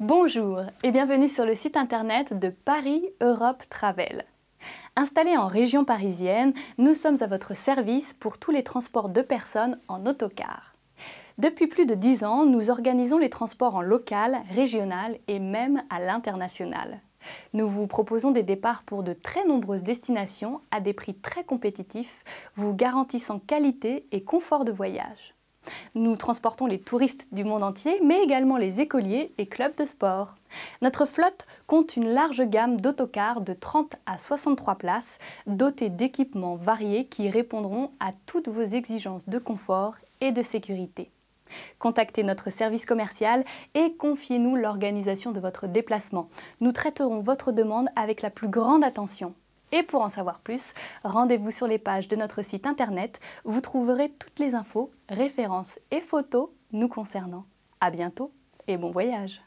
Bonjour et bienvenue sur le site internet de Paris Europe Travel. Installés en région parisienne, nous sommes à votre service pour tous les transports de personnes en autocar. Depuis plus de 10 ans, nous organisons les transports en local, régional et même à l'international. Nous vous proposons des départs pour de très nombreuses destinations à des prix très compétitifs, vous garantissant qualité et confort de voyage. Nous transportons les touristes du monde entier, mais également les écoliers et clubs de sport. Notre flotte compte une large gamme d'autocars de 30 à 63 places, dotés d'équipements variés qui répondront à toutes vos exigences de confort et de sécurité. Contactez notre service commercial et confiez-nous l'organisation de votre déplacement. Nous traiterons votre demande avec la plus grande attention. Et pour en savoir plus, rendez-vous sur les pages de notre site internet. Vous trouverez toutes les infos, références et photos nous concernant. À bientôt et bon voyage!